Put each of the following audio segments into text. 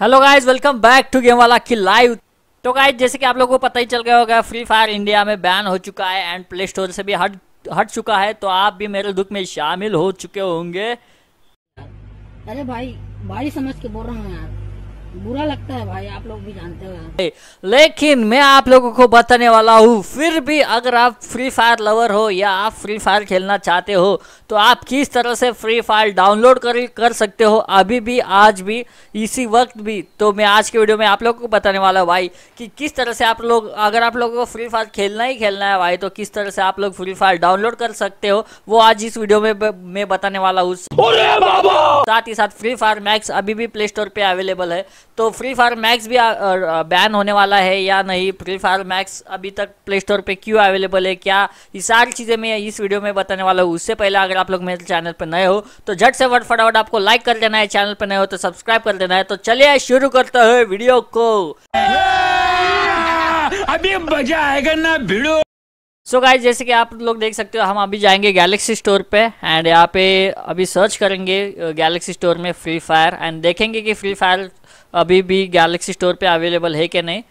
hello guys welcome back to game वाला की live तो गाइज जैसे कि आप लोगों को पता ही चल गया होगा फ्री फायर इंडिया में बैन हो चुका है एंड प्ले स्टोर से भी हट हट चुका है तो आप भी मेरे दुख में शामिल हो चुके होंगे अरे भाई भाई समझ के बोल रहा हूँ यार बुरा लगता है भाई आप लोग भी जानते हो लेकिन मैं आप लोगों को बताने वाला हूँ फिर भी अगर आप फ्री फायर लवर हो या आप फ्री फायर खेलना चाहते हो तो आप किस तरह से फ्री फायर डाउनलोड कर कर सकते हो अभी भी आज भी इसी वक्त भी तो मैं आज के वीडियो में आप लोगों को बताने वाला हूँ भाई कि किस तरह से आप लोग अगर आप लोगों को फ्री फायर खेलना ही खेलना है भाई तो किस तरह से आप लोग फ्री फायर डाउनलोड कर सकते हो वो आज इस वीडियो में मैं बताने वाला हूँ साथ ही साथ फ्री फायर मैक्स अभी भी प्ले स्टोर पर अवेलेबल है तो फ्री फायर मैक्स भी बैन होने वाला है या नहीं फ्री फायर मैक्स अभी तक प्ले स्टोर पर क्यों अवेलेबल है क्या ये सारी चीज़ें मैं इस वीडियो में बताने वाला हूँ उससे पहले अगर आप लोग मेरे चैनल पर नए हो तो झट से वट फटाफट आपको लाइक कर देना है चैनल पर नए हो तो सब्सक्राइब कर देना है तो चलिए शुरू करते हैं वीडियो को अभी मजा आएगा ना भिड़ो सो so गाइस जैसे कि आप लोग देख सकते हो हम अभी जाएंगे गैलेक्सी स्टोर पे एंड यहाँ पे अभी सर्च करेंगे गैलेक्सी स्टोर में फ्री फायर एंड देखेंगे कि फ्री फायर अभी भी गैलेक्सी स्टोर पे अवेलेबल है कि नहीं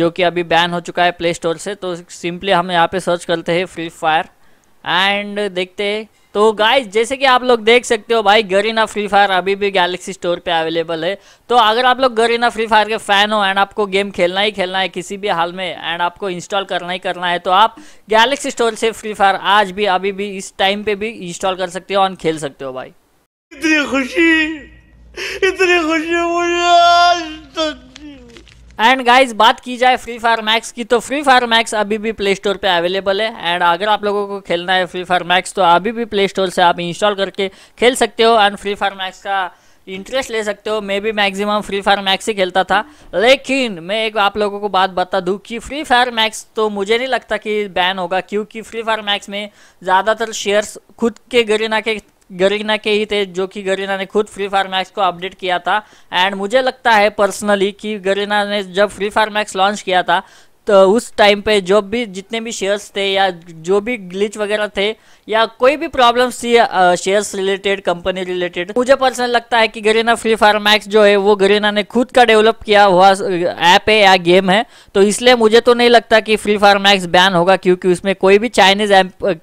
जो कि अभी बैन हो चुका है प्ले स्टोर से तो सिंपली हम यहाँ पे सर्च करते हैं फ्री फायर एंड देखते हैं तो गाइज जैसे कि आप लोग देख सकते हो भाई गरीना फ्री फायर अभी भी गैलेक्सी स्टोर पे अवेलेबल है तो अगर आप लोग गरीना फ्री फायर के फैन हो एंड आपको गेम खेलना ही खेलना है किसी भी हाल में एंड आपको इंस्टॉल करना ही करना है तो आप गैलेक्सी स्टोर से फ्री फायर आज भी अभी भी इस टाइम पे भी इंस्टॉल कर सकते हो और खेल सकते हो भाई इतनी खुशी इतनी खुशी मुझे आज तक एंड गाइज बात की जाए फ्री फायर मैक्स की तो फ्री फायर मैक्स अभी भी प्ले स्टोर पे अवेलेबल है एंड अगर आप लोगों को खेलना है फ्री फायर मैक्स तो अभी भी प्ले स्टोर से आप इंस्टॉल करके खेल सकते हो एंड फ्री फायर मैक्स का इंटरेस्ट ले सकते हो मैं भी मैक्सिमम फ्री फायर मैक्स ही खेलता था लेकिन मैं एक आप लोगों को बात बता दूं कि फ्री फायर मैक्स तो मुझे नहीं लगता कि बैन होगा क्योंकि फ्री फायर मैक्स में ज़्यादातर शेयर्स खुद के गरीना के गरीना के ही थे जो कि गरीना ने खुद फ्री फायर मैक्स को अपडेट किया था एंड मुझे लगता है पर्सनली कि गरीना ने जब फ्री फायर मैक्स लॉन्च किया था तो उस टाइम पे जो भी जितने भी शेयर्स थे या जो भी ग्लिच वगैरह थे या कोई भी प्रॉब्लम्स थी शेयर्स रिलेटेड कंपनी रिलेटेड मुझे पर्सनल लगता है कि गरीना फ्री फायर मैक्स जो है वो गरीना ने खुद का डेवलप किया हुआ ऐप है या गेम है तो इसलिए मुझे तो नहीं लगता कि फ्री फायर मैक्स बैन होगा क्योंकि उसमें कोई भी चाइनीज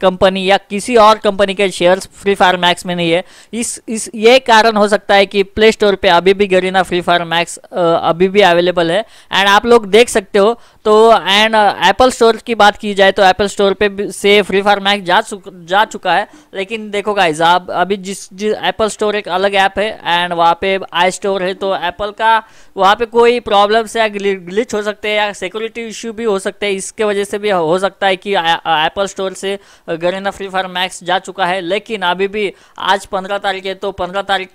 कंपनी या किसी और कंपनी के शेयर्स फ्री फायर मैक्स में नहीं है इस इस ये कारण हो सकता है कि प्ले स्टोर पर अभी भी गरीना फ्री फायर मैक्स अभी भी अवेलेबल है एंड आप लोग देख सकते हो तो एंड एप्पल स्टोर की बात की जाए तो एप्पल स्टोर पे से फ्री फायर मैक्स जा चुक, जा चुका है लेकिन देखो गाइज आप अभी जिस जिस एप्पल स्टोर एक अलग ऐप है एंड वहाँ पे आई स्टोर है तो एप्पल का वहाँ पे कोई प्रॉब्लम्स या ग्लिच हो सकते हैं या सिक्योरिटी इश्यू भी हो सकते हैं इसके वजह से भी हो सकता है कि एप्पल uh, स्टोर uh, से गरीना फ्री फायर मैक्स जा चुका है लेकिन अभी भी आज पंद्रह तारीख है तो पंद्रह तारीख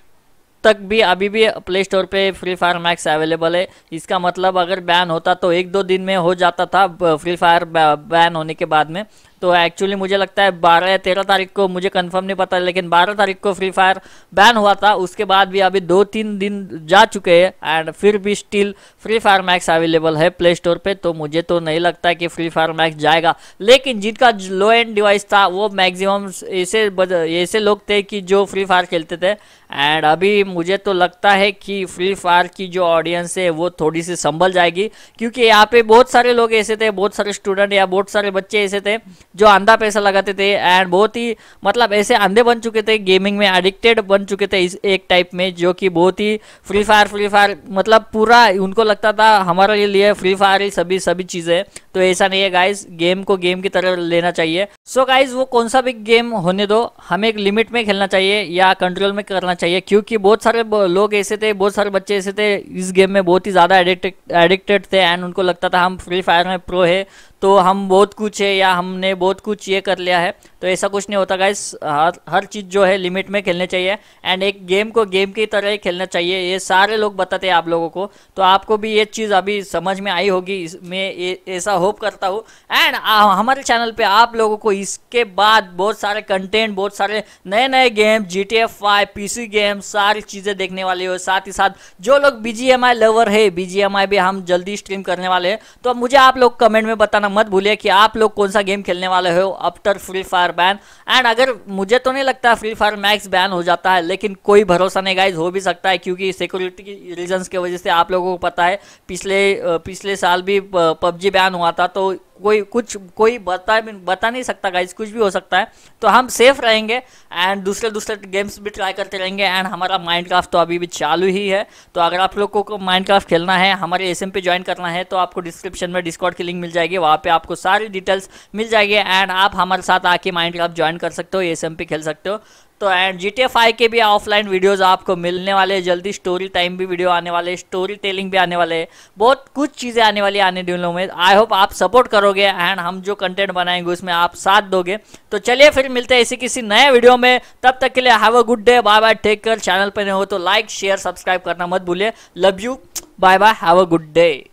तक भी अभी भी प्ले स्टोर पे फ्री फायर मैक्स अवेलेबल है इसका मतलब अगर बैन होता तो एक दो दिन में हो जाता था फ्री फायर बैन होने के बाद में तो एक्चुअली मुझे लगता है बारह या तेरह तारीख को मुझे कंफर्म नहीं पता लेकिन बारह तारीख को फ्री फायर बैन हुआ था उसके बाद भी अभी दो तीन दिन जा चुके हैं एंड फिर भी still Free Fire Max available है प्ले स्टोर पर तो मुझे तो नहीं लगता कि फ्री फायर मैक्स जाएगा लेकिन जिनका लो एंड डिवाइस था वो मैक्सिमम ऐसे ऐसे लोग थे कि जो फ्री फायर खेलते थे एंड अभी मुझे तो लगता है कि फ्री फायर की जो ऑडियंस है वो थोड़ी सी संभल जाएगी क्योंकि यहाँ पे बहुत सारे लोग ऐसे थे बहुत सारे स्टूडेंट या बहुत सारे बच्चे ऐसे थे जो अंधा पैसा लगाते थे एंड बहुत ही मतलब ऐसे अंधे बन चुके थे गेमिंग में एडिक्टेड बन चुके थे इस एक टाइप में जो कि बहुत ही फ्री फायर फ्री फायर मतलब पूरा उनको लगता था हमारे लिए फ्री फायर ही सभी सभी चीज़ें तो ऐसा नहीं है गाइस गेम को गेम की तरह लेना चाहिए सो so गाइज वो कौन सा भी गेम होने दो हमें एक लिमिट में खेलना चाहिए या कंट्रोल में करना चाहिए क्योंकि बहुत सारे लोग ऐसे थे बहुत सारे बच्चे ऐसे थे इस गेम में बहुत ही ज़्यादा एडिक्टेड थे एंड उनको लगता था हम फ्री फायर में प्रो है तो हम बहुत कुछ है या हमने बहुत कुछ ये कर लिया है तो ऐसा कुछ नहीं होता गाइज हर हर चीज़ जो है लिमिट में खेलने चाहिए एंड एक गेम को गेम की तरह ही खेलना चाहिए ये सारे लोग बताते हैं आप लोगों को तो आपको भी ये चीज़ अभी समझ में आई होगी मैं ऐसा होप करता हूँ एंड हमारे चैनल पर आप लोगों को इसके बाद बहुत सारे कंटेंट बहुत सारे नए नए game G T A five P C game सारी चीज़ें देखने वाले हो साथ ही साथ जो लोग B G M I lover है बी जी एम आई भी हम जल्दी स्ट्रीम करने वाले हैं तो मुझे आप लोग कमेंट में बताना मत भूलिए कि आप लोग कौन सा गेम खेलने वाले हो after Free Fire ban and अगर मुझे तो नहीं लगता फ्री फायर मैक्स बैन हो जाता है लेकिन कोई भरोसा नहीं गाइज हो भी सकता है क्योंकि सिक्योरिटी की रीजंस की वजह से आप लोगों को पता है पिछले पिछले साल भी पबजी बैन हुआ था तो कोई कुछ कोई बता बता नहीं सकता गाइज कुछ भी हो सकता है तो हम सेफ रहेंगे एंड दूसरे दूसरे गेम्स भी ट्राई करते रहेंगे एंड हमारा माइंड क्राफ्ट तो अभी भी चालू ही है तो अगर आप लोग को माइंड क्राफ्ट खेलना है हमारे एस पे ज्वाइन करना है तो आपको डिस्क्रिप्शन में डिस्कॉर्ड की लिंक मिल जाएगी वहाँ पर आपको सारी डिटेल्स मिल जाएगी एंड आप हमारे साथ आके माइंड क्राफ्ट ज्वाइन कर सकते हो एस खेल सकते हो तो एंड जी टी के भी ऑफलाइन वीडियोस आपको मिलने वाले जल्दी स्टोरी टाइम भी वीडियो आने वाले स्टोरी टेलिंग भी आने वाले बहुत कुछ चीज़ें आने वाली आने दिनों में आई होप आप सपोर्ट करोगे एंड हम जो कंटेंट बनाएंगे उसमें आप साथ दोगे तो चलिए फिर मिलते हैं इसी किसी नए वीडियो में तब तक के लिए have a good day bye bye tech कर चैनल पर नहीं हो तो लाइक शेयर सब्सक्राइब करना मत भूलिए love you bye bye have a good day